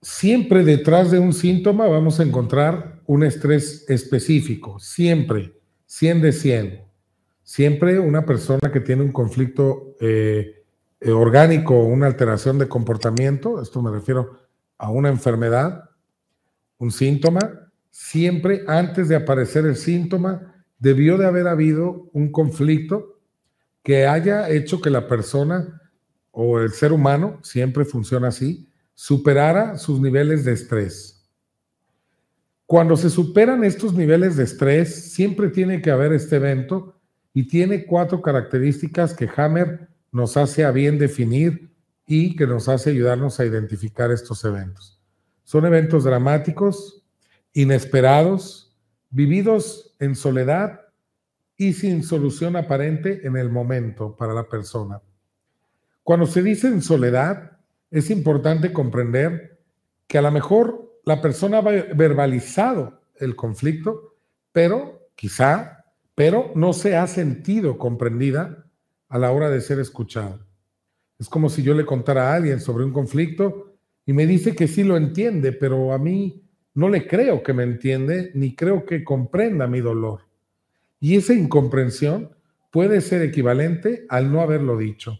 siempre detrás de un síntoma vamos a encontrar un estrés específico, siempre, 100 de 100. Siempre una persona que tiene un conflicto eh, eh, orgánico o una alteración de comportamiento, esto me refiero a una enfermedad, un síntoma, siempre antes de aparecer el síntoma debió de haber habido un conflicto que haya hecho que la persona o el ser humano, siempre funciona así, superara sus niveles de estrés. Cuando se superan estos niveles de estrés, siempre tiene que haber este evento y tiene cuatro características que Hammer nos hace a bien definir y que nos hace ayudarnos a identificar estos eventos. Son eventos dramáticos, inesperados, vividos en soledad y sin solución aparente en el momento para la persona. Cuando se dice en soledad, es importante comprender que a lo mejor la persona ha verbalizado el conflicto, pero quizá, pero no se ha sentido comprendida a la hora de ser escuchada. Es como si yo le contara a alguien sobre un conflicto y me dice que sí lo entiende, pero a mí no le creo que me entiende ni creo que comprenda mi dolor. Y esa incomprensión puede ser equivalente al no haberlo dicho.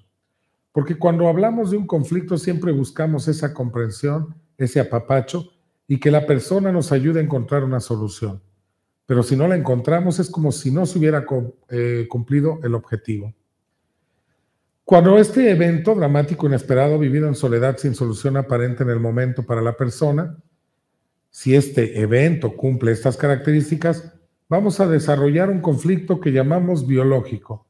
Porque cuando hablamos de un conflicto siempre buscamos esa comprensión, ese apapacho y que la persona nos ayude a encontrar una solución. Pero si no la encontramos es como si no se hubiera eh, cumplido el objetivo. Cuando este evento dramático, inesperado, vivido en soledad sin solución aparente en el momento para la persona, si este evento cumple estas características, vamos a desarrollar un conflicto que llamamos biológico.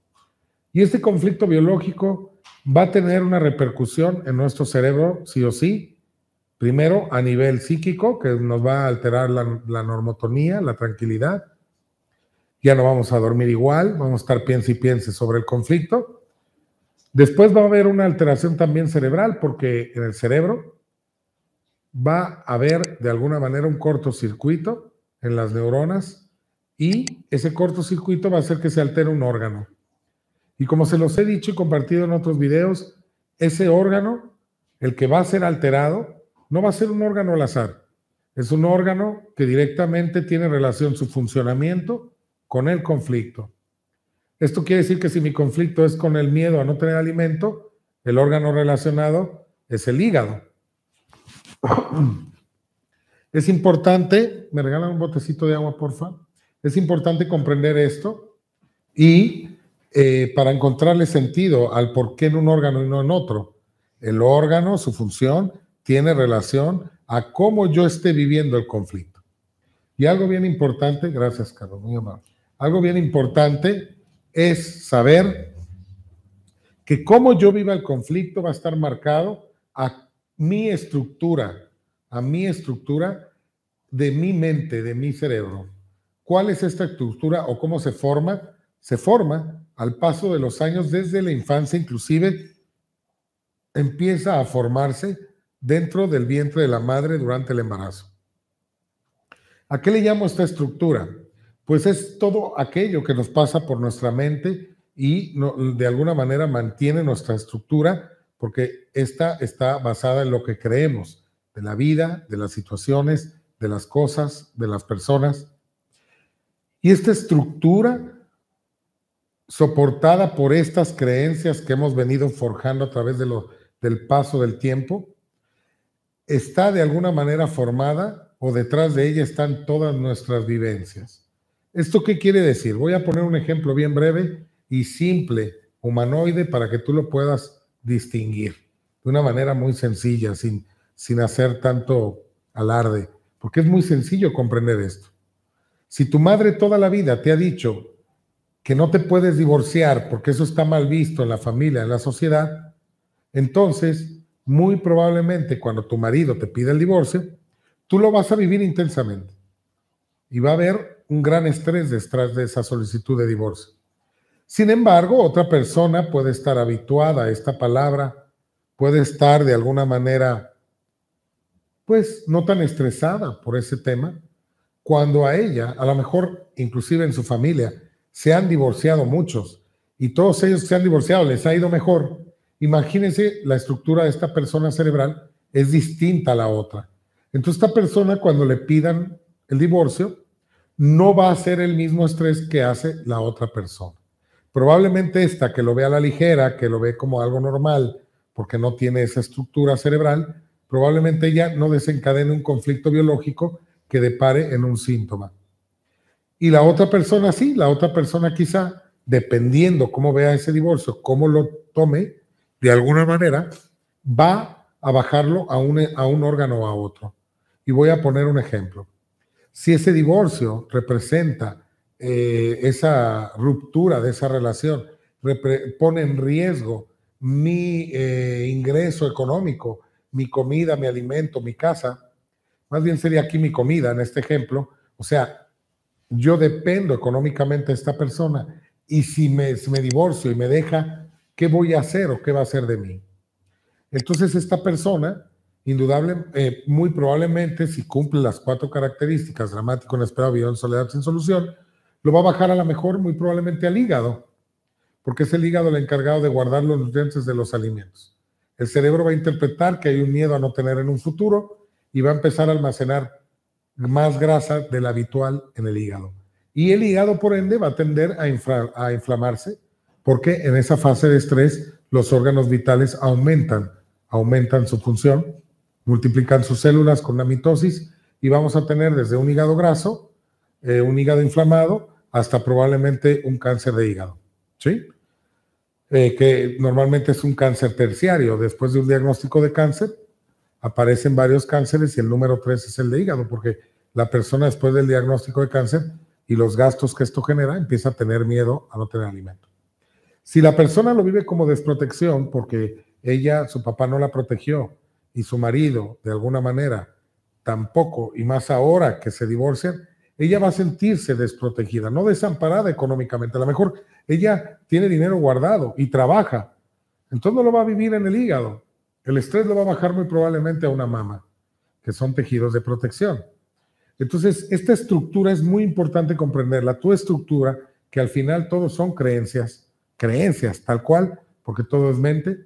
Y este conflicto biológico va a tener una repercusión en nuestro cerebro, sí o sí. Primero, a nivel psíquico, que nos va a alterar la, normotonía, la tranquilidad. Ya no vamos a dormir igual, vamos a estar piense y piense sobre el conflicto. Después va a haber una alteración también cerebral, porque en el cerebro va a haber de alguna manera un cortocircuito en las neuronas y ese cortocircuito va a hacer que se altere un órgano. Y como se los he dicho y compartido en otros videos, ese órgano, el que va a ser alterado, no va a ser un órgano al azar. Es un órgano que directamente tiene relación su funcionamiento con el conflicto. Esto quiere decir que si mi conflicto es con el miedo a no tener alimento, el órgano relacionado es el hígado. Es importante, me regalan un botecito de agua, porfa. Es importante comprender esto y eh, para encontrarle sentido al por qué en un órgano y no en otro. El órgano, su función, tiene relación a cómo yo esté viviendo el conflicto. Y algo bien importante, gracias Carlos, muy amable, algo bien importante es saber que cómo yo viva el conflicto va a estar marcado a mi estructura, a mi estructura de mi mente, de mi cerebro. ¿Cuál es esta estructura o cómo se forma? Se forma al paso de los años, desde la infancia inclusive, empieza a formarse dentro del vientre de la madre durante el embarazo. ¿A qué le llamo esta estructura? Pues es todo aquello que nos pasa por nuestra mente y de alguna manera mantiene nuestra estructura porque esta está basada en lo que creemos de la vida, de las situaciones, de las cosas, de las personas. Y esta estructura soportada por estas creencias que hemos venido forjando a través de del paso del tiempo, está de alguna manera formada o detrás de ella están todas nuestras vivencias. ¿Esto qué quiere decir? Voy a poner un ejemplo bien breve y simple, humanoide, para que tú lo puedas distinguir de una manera muy sencilla, sin, sin hacer tanto alarde, porque es muy sencillo comprender esto. Si tu madre toda la vida te ha dicho, que no te puedes divorciar porque eso está mal visto en la familia, en la sociedad, entonces muy probablemente cuando tu marido te pide el divorcio, tú lo vas a vivir intensamente y va a haber un gran estrés detrás de esa solicitud de divorcio. Sin embargo, otra persona puede estar habituada a esta palabra, puede estar de alguna manera, pues, no tan estresada por ese tema, cuando a ella, a lo mejor inclusive en su familia, se han divorciado muchos y todos ellos que se han divorciado les ha ido mejor. Imagínense, la estructura de esta persona cerebral es distinta a la otra. Entonces, esta persona cuando le pidan el divorcio, no va a ser el mismo estrés que hace la otra persona. Probablemente esta que lo ve a la ligera, que lo ve como algo normal, porque no tiene esa estructura cerebral, probablemente ella no desencadene un conflicto biológico que depare en un síntoma. Y la otra persona sí, la otra persona quizá, dependiendo cómo vea ese divorcio, cómo lo tome, de alguna manera, va a bajarlo a un, a un órgano o a otro. Y voy a poner un ejemplo. Si ese divorcio representa eh, esa ruptura de esa relación, pone en riesgo mi eh, ingreso económico, mi comida, mi alimento, mi casa, más bien sería aquí mi comida en este ejemplo, o sea, yo dependo económicamente de esta persona y si me, me divorcio y me deja, ¿qué voy a hacer o qué va a hacer de mí? Entonces esta persona, indudable, eh, muy probablemente, si cumple las cuatro características, dramático, inesperado, en soledad, sin solución, lo va a bajar a la mejor muy probablemente al hígado, porque es el hígado el encargado de guardar los nutrientes de los alimentos. El cerebro va a interpretar que hay un miedo a no tener en un futuro y va a empezar a almacenar más grasa de la habitual en el hígado. Y el hígado, por ende, va a tender a, inflamarse porque en esa fase de estrés los órganos vitales aumentan, aumentan su función, multiplican sus células con la mitosis y vamos a tener desde un hígado graso, eh, un hígado inflamado, hasta probablemente un cáncer de hígado, ¿sí? Eh, que normalmente es un cáncer terciario. Después de un diagnóstico de cáncer, aparecen varios cánceres y el número tres es el de hígado, porque la persona después del diagnóstico de cáncer y los gastos que esto genera empieza a tener miedo a no tener alimento. Si la persona lo vive como desprotección, porque ella, su papá no la protegió y su marido, de alguna manera, tampoco, y más ahora que se divorcian, ella va a sentirse desprotegida, no desamparada económicamente. A lo mejor ella tiene dinero guardado y trabaja, entonces no lo va a vivir en el hígado, el estrés lo va a bajar muy probablemente a una mama, que son tejidos de protección. Entonces, esta estructura es muy importante comprenderla, tu estructura, que al final todos son creencias, creencias tal cual, porque todo es mente.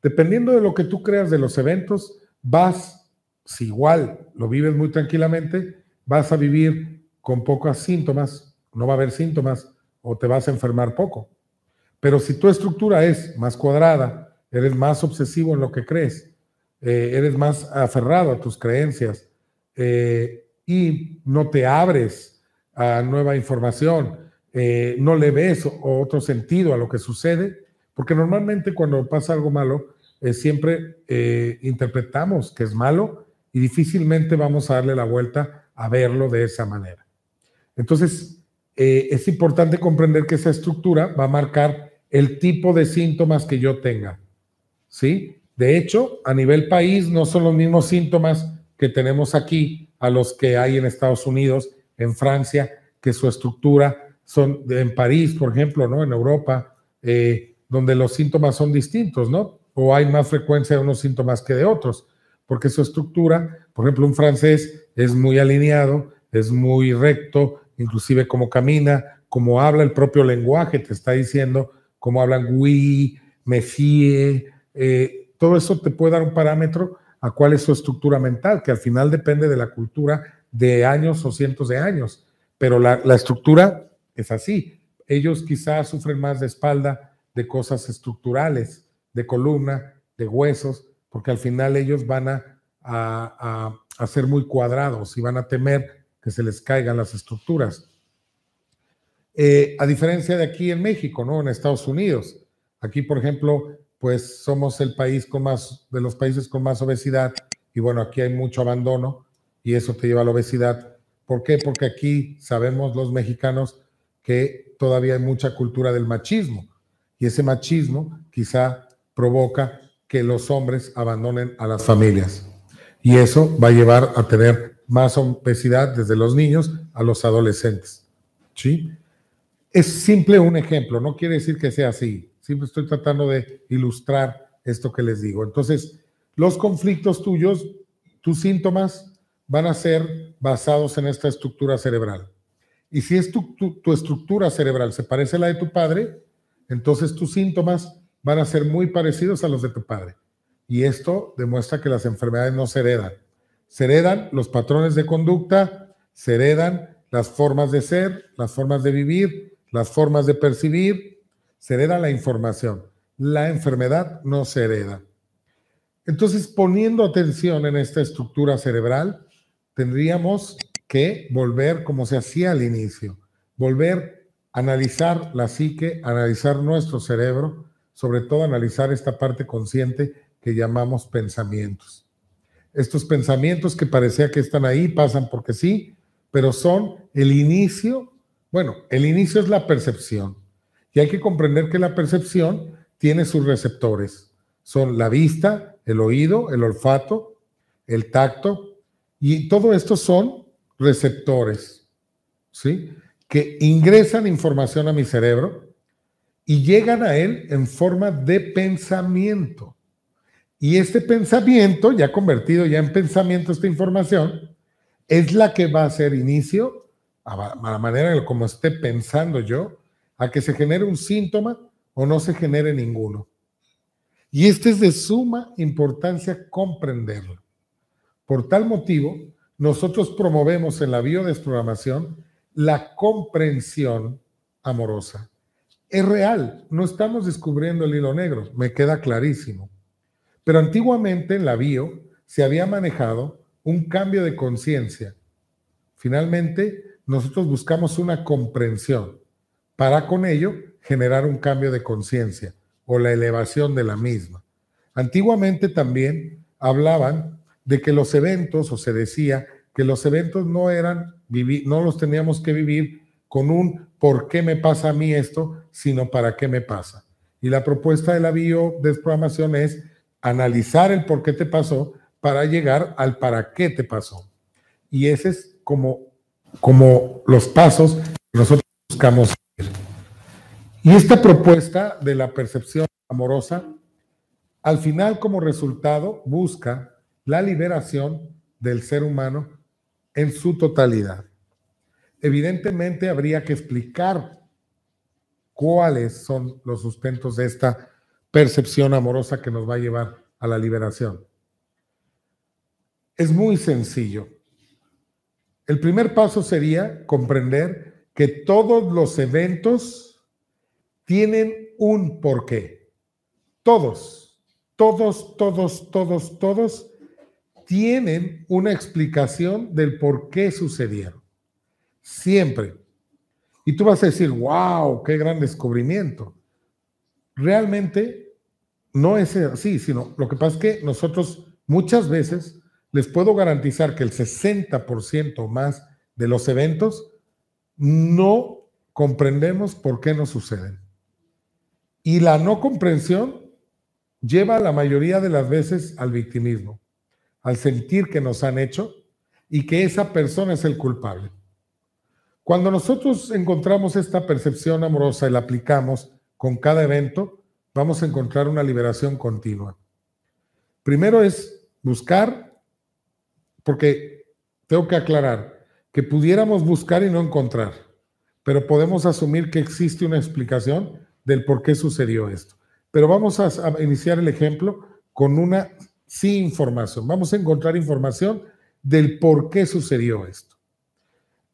Dependiendo de lo que tú creas de los eventos, vas, si igual lo vives muy tranquilamente, vas a vivir con pocos síntomas, no va a haber síntomas o te vas a enfermar poco. Pero si tu estructura es más cuadrada, eres más obsesivo en lo que crees, eh, eres más aferrado a tus creencias eh, y no te abres a nueva información, eh, no le ves otro sentido a lo que sucede, porque normalmente cuando pasa algo malo, siempre interpretamos que es malo y difícilmente vamos a darle la vuelta a verlo de esa manera. Entonces, es importante comprender que esa estructura va a marcar el tipo de síntomas que yo tenga. ¿sí? De hecho, a nivel país no son los mismos síntomas que tenemos aquí a los que hay en Estados Unidos, en Francia, que su estructura son en París, por ejemplo, ¿no? En Europa, eh, donde los síntomas son distintos, ¿no? O hay más frecuencia de unos síntomas que de otros, porque su estructura, por ejemplo, un francés es muy alineado, es muy recto, inclusive como camina, como habla el propio lenguaje, te está diciendo cómo hablan oui, messier, eh, todo eso te puede dar un parámetro a cuál es su estructura mental, que al final depende de la cultura de años o cientos de años, pero la, estructura es así. Ellos quizás sufren más de espalda, de cosas estructurales, de columna, de huesos, porque al final ellos van a, a, ser muy cuadrados y van a temer que se les caigan las estructuras. Eh, a diferencia de aquí en México, ¿no? En Estados Unidos. Aquí, por ejemplo, pues somos el país con más, de los países con más obesidad, y bueno, aquí hay mucho abandono, y eso te lleva a la obesidad. ¿Por qué? Porque aquí sabemos los mexicanos que todavía hay mucha cultura del machismo, y ese machismo quizá provoca que los hombres abandonen a las familias. Y eso va a llevar a tener más obesidad desde los niños a los adolescentes. ¿Sí? Es simple un ejemplo, no quiere decir que sea así. Siempre estoy tratando de ilustrar esto que les digo. Entonces, los conflictos tuyos, tus síntomas, van a ser basados en esta estructura cerebral. Y si es tu, tu, estructura cerebral se parece a la de tu padre, entonces tus síntomas van a ser muy parecidos a los de tu padre. Y esto demuestra que las enfermedades no se heredan. Se heredan los patrones de conducta, se heredan las formas de ser, las formas de vivir, las formas de percibir, se hereda la información. La enfermedad no se hereda. Entonces, poniendo atención en esta estructura cerebral, tendríamos que volver como se hacía al inicio, volver a analizar la psique, analizar nuestro cerebro, sobre todo analizar esta parte consciente que llamamos pensamientos. Estos pensamientos que parecía que están ahí, pasan porque sí, pero son el inicio, bueno, el inicio es la percepción, y hay que comprender que la percepción tiene sus receptores. Son la vista, el oído, el olfato, el tacto, y todo esto son receptores, ¿sí? Que ingresan información a mi cerebro y llegan a él en forma de pensamiento. Y este pensamiento, ya convertido ya en pensamiento esta información, es la que va a ser inicio a la manera en la como esté pensando yo a que se genere un síntoma o no se genere ninguno. Y este es de suma importancia comprenderlo. Por tal motivo, nosotros promovemos en la biodesprogramación la comprensión amorosa. Es real, no estamos descubriendo el hilo negro, me queda clarísimo. Pero antiguamente en la bio se había manejado un cambio de conciencia. Finalmente, nosotros buscamos una comprensión para con ello generar un cambio de conciencia o la elevación de la misma. Antiguamente también hablaban de que los eventos, o se decía que los eventos no eran, no los teníamos que vivir con un por qué me pasa a mí esto, sino para qué me pasa. Y la propuesta de la biodesprogramación es analizar el por qué te pasó para llegar al para qué te pasó. Y ese es como, como los pasos que nosotros buscamos y esta propuesta de la percepción amorosa, al final como resultado, busca la liberación del ser humano en su totalidad. Evidentemente habría que explicar cuáles son los sustentos de esta percepción amorosa que nos va a llevar a la liberación. Es muy sencillo. El primer paso sería comprender que todos los eventos tienen un porqué. Todos, todos, todos, todos, todos tienen una explicación del por qué sucedieron. Siempre. Y tú vas a decir, wow, qué gran descubrimiento. Realmente no es así, sino lo que pasa es que nosotros muchas veces les puedo garantizar que el 60% más de los eventos no comprendemos por qué no suceden. Y la no comprensión lleva la mayoría de las veces al victimismo, al sentir que nos han hecho y que esa persona es el culpable. Cuando nosotros encontramos esta percepción amorosa y la aplicamos con cada evento, vamos a encontrar una liberación continua. Primero es buscar, porque tengo que aclarar que pudiéramos buscar y no encontrar, pero podemos asumir que existe una explicación del por qué sucedió esto. Pero vamos a, iniciar el ejemplo con una sin información. Vamos a encontrar información del por qué sucedió esto.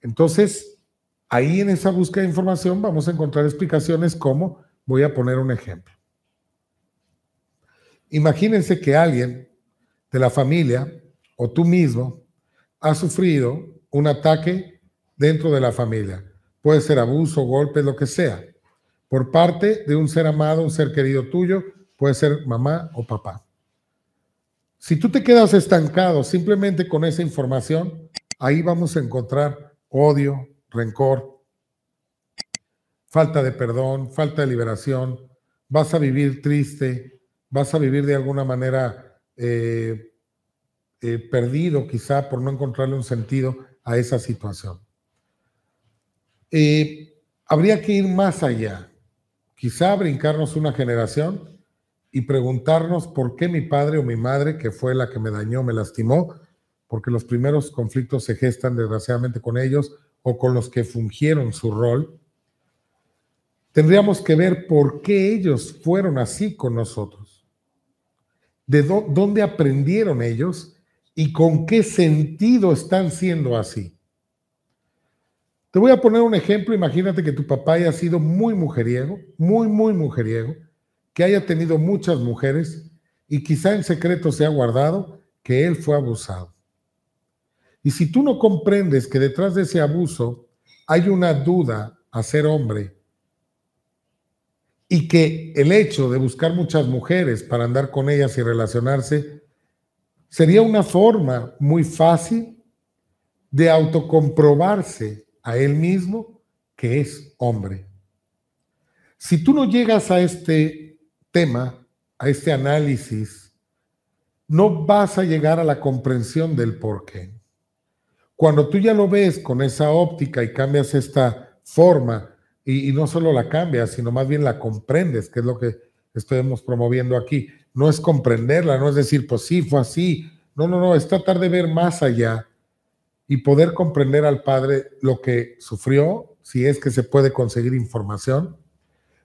Entonces, ahí en esa búsqueda de información vamos a encontrar explicaciones como, voy a poner un ejemplo. Imagínense que alguien de la familia o tú mismo ha sufrido un ataque dentro de la familia. Puede ser abuso, golpe, lo que sea por parte de un ser amado, un ser querido tuyo, puede ser mamá o papá. Si tú te quedas estancado simplemente con esa información, ahí vamos a encontrar odio, rencor, falta de perdón, falta de liberación, vas a vivir triste, vas a vivir de alguna manera eh, eh, perdido quizá por no encontrarle un sentido a esa situación. Eh, habría que ir más allá. Quizá brincarnos una generación y preguntarnos por qué mi padre o mi madre, que fue la que me dañó, me lastimó, porque los primeros conflictos se gestan desgraciadamente con ellos o con los que fungieron su rol, tendríamos que ver por qué ellos fueron así con nosotros, de dónde aprendieron ellos y con qué sentido están siendo así. Te voy a poner un ejemplo. Imagínate que tu papá haya sido muy mujeriego, muy, muy mujeriego, que haya tenido muchas mujeres y quizá en secreto se ha guardado que él fue abusado. Y si tú no comprendes que detrás de ese abuso hay una duda a ser hombre y que el hecho de buscar muchas mujeres para andar con ellas y relacionarse sería una forma muy fácil de autocomprobarse a él mismo que es hombre. Si tú no llegas a este tema, a este análisis, no vas a llegar a la comprensión del por qué. Cuando tú ya lo ves con esa óptica y cambias esta forma, y, no solo la cambias, sino más bien la comprendes, que es lo que estamos promoviendo aquí, no es comprenderla, no es decir, pues sí, fue así. No, no, no, es tratar de ver más allá y poder comprender al padre lo que sufrió, si es que se puede conseguir información.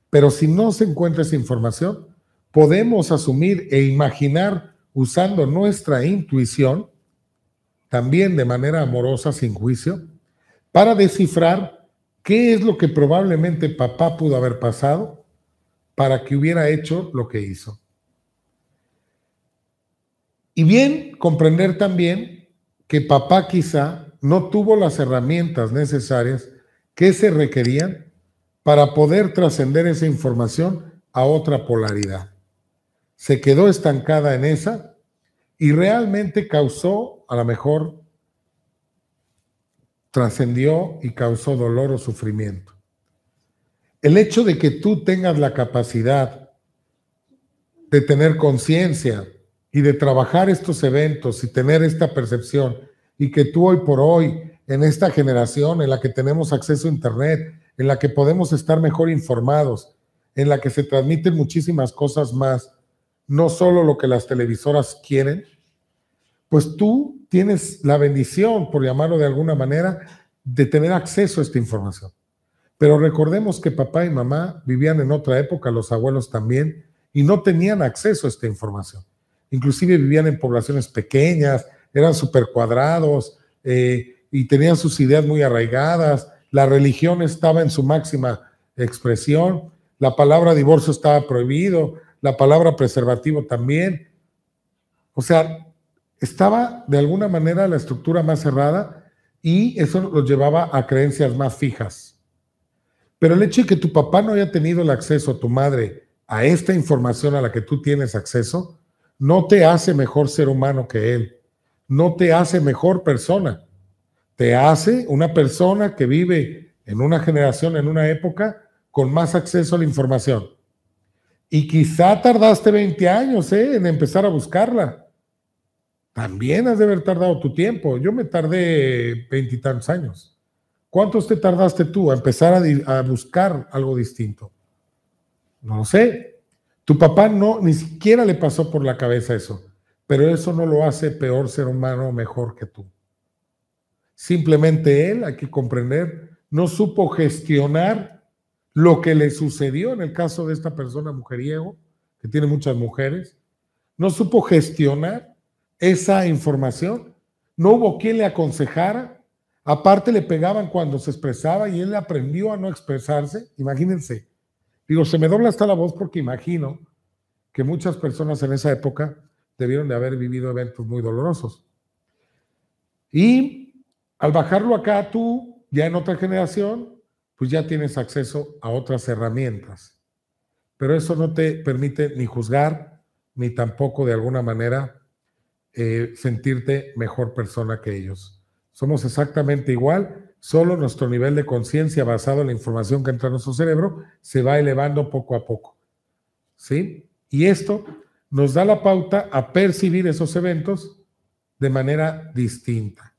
Pero si no se encuentra esa información, podemos asumir e imaginar usando nuestra intuición, también de manera amorosa, sin juicio, para descifrar qué es lo que probablemente papá pudo haber pasado para que hubiera hecho lo que hizo. Y bien comprender también que papá quizá no tuvo las herramientas necesarias que se requerían para poder trascender esa información a otra polaridad. Se quedó estancada en esa y realmente causó, a lo mejor, trascendió y causó dolor o sufrimiento. El hecho de que tú tengas la capacidad de tener conciencia, y de trabajar estos eventos y tener esta percepción y que tú hoy por hoy, en esta generación en la que tenemos acceso a Internet, en la que podemos estar mejor informados, en la que se transmiten muchísimas cosas más, no solo lo que las televisoras quieren, pues tú tienes la bendición, por llamarlo de alguna manera, de tener acceso a esta información. Pero recordemos que papá y mamá vivían en otra época, los abuelos también, y no tenían acceso a esta información inclusive vivían en poblaciones pequeñas, eran súper cuadrados eh, y tenían sus ideas muy arraigadas, la religión estaba en su máxima expresión, la palabra divorcio estaba prohibido, la palabra preservativo también. O sea, estaba de alguna manera la estructura más cerrada y eso los llevaba a creencias más fijas. Pero el hecho de que tu papá no haya tenido el acceso, tu madre, a esta información a la que tú tienes acceso, no te hace mejor ser humano que Él, no te hace mejor persona, te hace una persona que vive en una generación, en una época, con más acceso a la información. Y quizá tardaste 20 años eh, en empezar a buscarla. También has de haber tardado tu tiempo. Yo me tardé veintitantos años. ¿cuánto te tardaste tú a empezar a buscar algo distinto? No lo sé, tu papá no, ni siquiera le pasó por la cabeza eso, pero eso no lo hace peor ser humano o mejor que tú. Simplemente él, hay que comprender, no supo gestionar lo que le sucedió en el caso de esta persona mujeriego, que tiene muchas mujeres, no supo gestionar esa información, no hubo quien le aconsejara, aparte le pegaban cuando se expresaba y él aprendió a no expresarse, imagínense, Digo, se me dobla hasta la voz porque imagino que muchas personas en esa época debieron de haber vivido eventos muy dolorosos. Y al bajarlo acá tú, ya en otra generación, pues ya tienes acceso a otras herramientas. Pero eso no te permite ni juzgar, ni tampoco de alguna manera eh, sentirte mejor persona que ellos. Somos exactamente igual Solo nuestro nivel de conciencia basado en la información que entra en nuestro cerebro se va elevando poco a poco. ¿Sí? Y esto nos da la pauta a percibir esos eventos de manera distinta.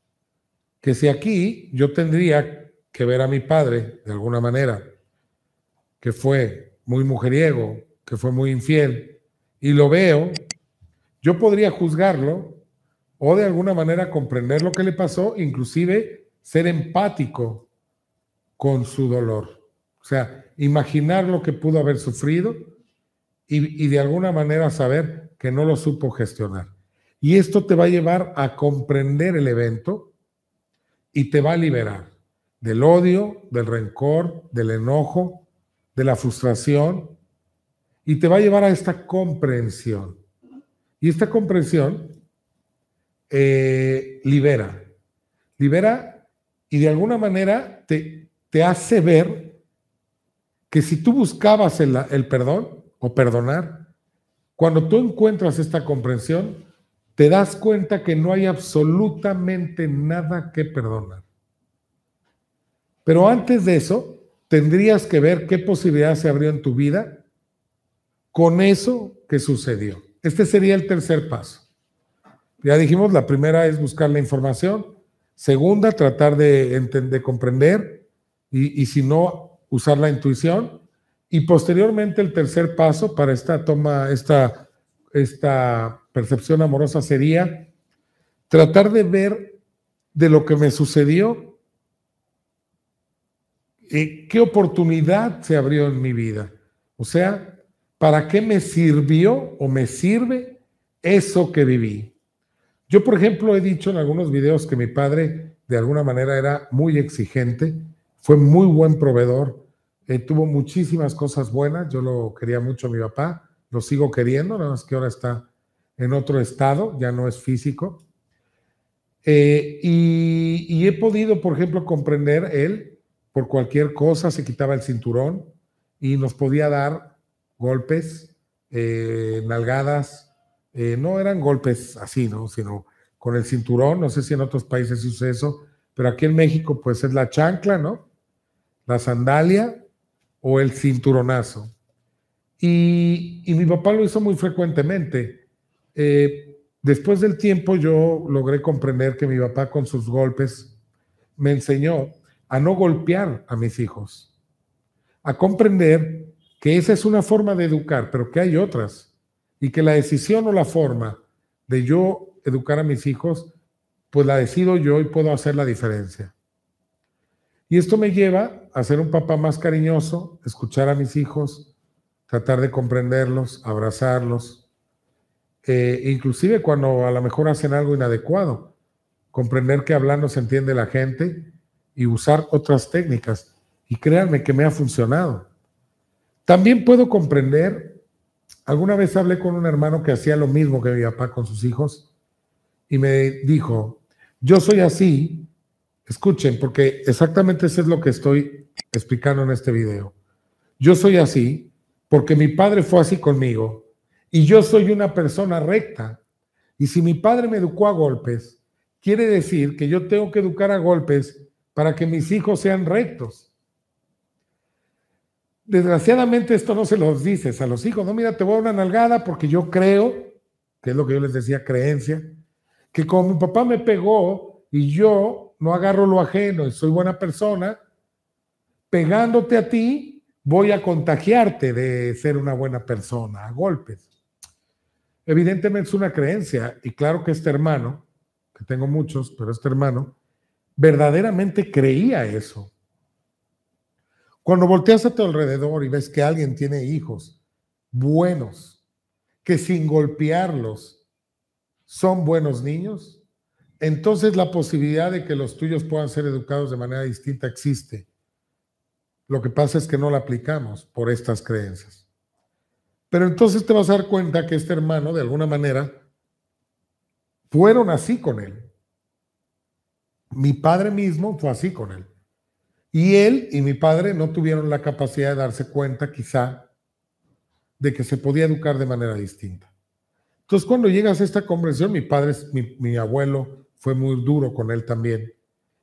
Que si aquí yo tendría que ver a mi padre de alguna manera, que fue muy mujeriego, que fue muy infiel, y lo veo, yo podría juzgarlo o de alguna manera comprender lo que le pasó, inclusive ser empático con su dolor. O sea, imaginar lo que pudo haber sufrido y, de alguna manera saber que no lo supo gestionar. Y esto te va a llevar a comprender el evento y te va a liberar del odio, del rencor, del enojo, de la frustración, y te va a llevar a esta comprensión. Y esta comprensión eh, libera, libera y de alguna manera te, te hace ver que si tú buscabas el, el perdón o perdonar, cuando tú encuentras esta comprensión, te das cuenta que no hay absolutamente nada que perdonar. Pero antes de eso, tendrías que ver qué posibilidad se abrió en tu vida con eso que sucedió. Este sería el tercer paso. Ya dijimos, la primera es buscar la información, Segunda, tratar de entender, comprender y, si no, usar la intuición. Y posteriormente el tercer paso para esta toma, esta, esta percepción amorosa sería tratar de ver de lo que me sucedió eh, qué oportunidad se abrió en mi vida. O sea, ¿para qué me sirvió o me sirve eso que viví? Yo, por ejemplo, he dicho en algunos videos que mi padre de alguna manera era muy exigente, fue muy buen proveedor, eh, tuvo muchísimas cosas buenas, yo lo quería mucho a mi papá, lo sigo queriendo, nada más que ahora está en otro estado, ya no es físico. Eh, y, he podido, por ejemplo, comprender él, por cualquier cosa se quitaba el cinturón y nos podía dar golpes, eh, nalgadas, eh, no eran golpes así, ¿no? Sino con el cinturón, no sé si en otros países sucede eso, pero aquí en México pues es la chancla, ¿no? La sandalia o el cinturonazo. Y, mi papá lo hizo muy frecuentemente. Eh, después del tiempo yo logré comprender que mi papá con sus golpes me enseñó a no golpear a mis hijos, a comprender que esa es una forma de educar, pero que hay otras y que la decisión o la forma de yo educar a mis hijos, pues la decido yo y puedo hacer la diferencia. Y esto me lleva a ser un papá más cariñoso, escuchar a mis hijos, tratar de comprenderlos, abrazarlos, eh, inclusive cuando a lo mejor hacen algo inadecuado, comprender que hablando se entiende la gente y usar otras técnicas. Y créanme que me ha funcionado. También puedo comprender Alguna vez hablé con un hermano que hacía lo mismo que mi papá con sus hijos y me dijo, yo soy así, escuchen, porque exactamente eso es lo que estoy explicando en este video. Yo soy así porque mi padre fue así conmigo y yo soy una persona recta. Y si mi padre me educó a golpes, quiere decir que yo tengo que educar a golpes para que mis hijos sean rectos. Desgraciadamente esto no se los dices a los hijos, no, mira, te voy a una nalgada porque yo creo, que es lo que yo les decía, creencia, que como mi papá me pegó y yo no agarro lo ajeno y soy buena persona, pegándote a ti voy a contagiarte de ser una buena persona a golpes. Evidentemente es una creencia y claro que este hermano, que tengo muchos, pero este hermano, verdaderamente creía eso. Cuando volteas a tu alrededor y ves que alguien tiene hijos buenos, que sin golpearlos son buenos niños, entonces la posibilidad de que los tuyos puedan ser educados de manera distinta existe. Lo que pasa es que no la aplicamos por estas creencias. Pero entonces te vas a dar cuenta que este hermano, de alguna manera, fueron así con él. Mi padre mismo fue así con él. Y él y mi padre no tuvieron la capacidad de darse cuenta, quizá, de que se podía educar de manera distinta. Entonces, cuando llegas a esta conversión, mi padre, mi, mi abuelo fue muy duro con él también.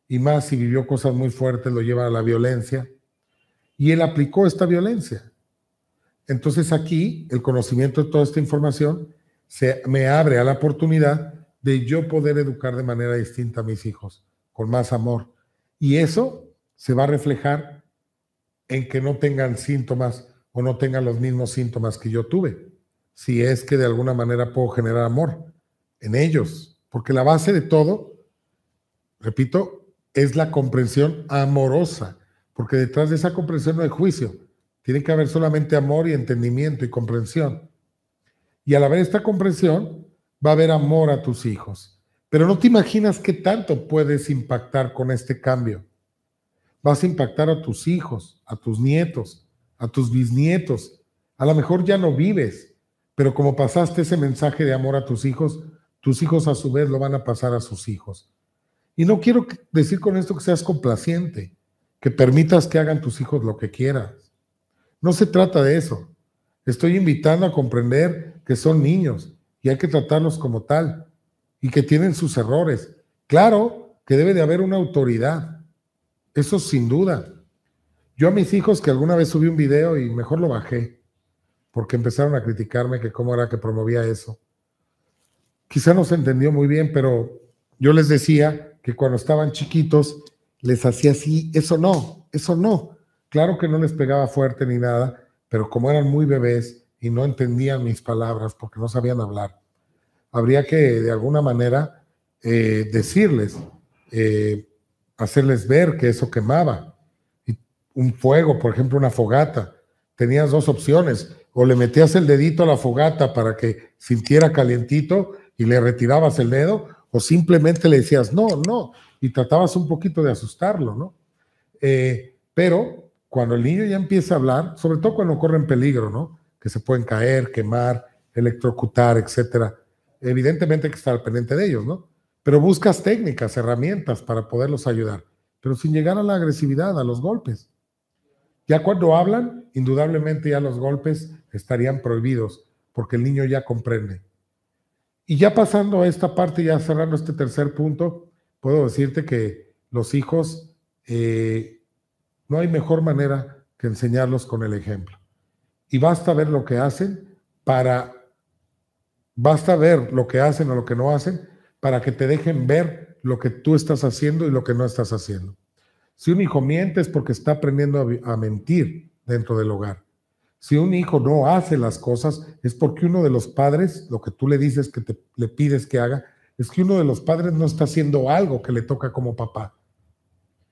Y más si vivió cosas muy fuertes, lo lleva a la violencia. Y él aplicó esta violencia. Entonces aquí el conocimiento de toda esta información se me abre a la oportunidad de yo poder educar de manera distinta a mis hijos, con más amor. Y eso se va a reflejar en que no tengan síntomas o no tengan los mismos síntomas que yo tuve, si es que de alguna manera puedo generar amor en ellos, porque la base de todo, repito, es la comprensión amorosa, porque detrás de esa comprensión no hay juicio, tiene que haber solamente amor y entendimiento y comprensión. Y al haber esta comprensión, va a haber amor a tus hijos. Pero no te imaginas qué tanto puedes impactar con este cambio vas a impactar a tus hijos, a tus nietos, a tus bisnietos. A lo mejor ya no vives, pero como pasaste ese mensaje de amor a tus hijos, tus hijos a su vez lo van a pasar a sus hijos. Y no quiero decir con esto que seas complaciente, que permitas que hagan tus hijos lo que quieras. No se trata de eso. Estoy invitando a comprender que son niños y hay que tratarlos como tal y que tienen sus errores. Claro que debe de haber una autoridad, eso sin duda. Yo a mis hijos que alguna vez subí un video y mejor lo bajé, porque empezaron a criticarme que cómo era que promovía eso. Quizá no se entendió muy bien, pero yo les decía que cuando estaban chiquitos les hacía así, eso no, eso no. Claro que no les pegaba fuerte ni nada, pero como eran muy bebés y no entendían mis palabras porque no sabían hablar, habría que de alguna manera eh, decirles, eh, hacerles ver que eso quemaba. un fuego, por ejemplo, una fogata. Tenías dos opciones. O le metías el dedito a la fogata para que sintiera calientito y le retirabas el dedo, o simplemente le decías, no, no, y tratabas un poquito de asustarlo, ¿no? Eh, pero cuando el niño ya empieza a hablar, sobre todo cuando corren peligro, ¿no? Que se pueden caer, quemar, electrocutar, etcétera. Evidentemente hay que estar pendiente de ellos, ¿no? Pero buscas técnicas, herramientas para poderlos ayudar, pero sin llegar a la agresividad, a los golpes. Ya cuando hablan, indudablemente ya los golpes estarían prohibidos, porque el niño ya comprende. Y ya pasando a esta parte, ya cerrando este tercer punto, puedo decirte que los hijos, eh, no hay mejor manera que enseñarlos con el ejemplo. Y basta ver lo que hacen para, basta ver lo que hacen o lo que no hacen para que te dejen ver lo que tú estás haciendo y lo que no estás haciendo. Si un hijo miente es porque está aprendiendo a, mentir dentro del hogar. Si un hijo no hace las cosas es porque uno de los padres, lo que tú le dices que le pides que haga, es que uno de los padres no está haciendo algo que le toca como papá.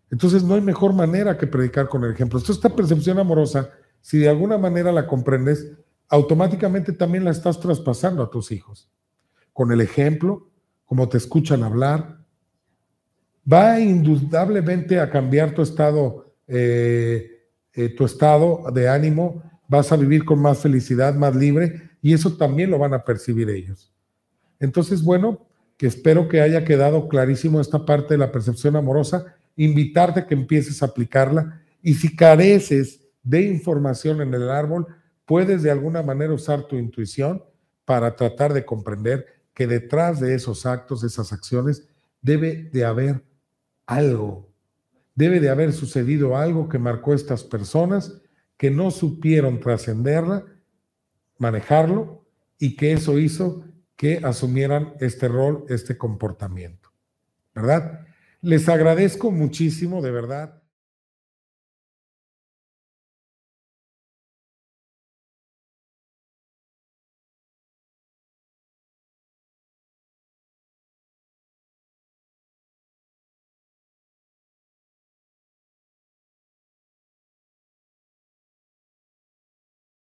Entonces no hay mejor manera que predicar con el ejemplo. Esto, esta percepción amorosa, si de alguna manera la comprendes, automáticamente también la estás traspasando a tus hijos. Con el ejemplo, como te escuchan hablar, va indudablemente a cambiar tu estado, eh, eh, tu estado de ánimo, vas a vivir con más felicidad, más libre, y eso también lo van a percibir ellos. Entonces, bueno, que espero que haya quedado clarísimo esta parte de la percepción amorosa, invitarte a que empieces a aplicarla, y si careces de información en el árbol, puedes de alguna manera usar tu intuición para tratar de comprender que detrás de esos actos, esas acciones, debe de haber algo. Debe de haber sucedido algo que marcó a estas personas que no supieron trascenderla, manejarlo y que eso hizo que asumieran este rol, este comportamiento. ¿Verdad? Les agradezco muchísimo, de verdad.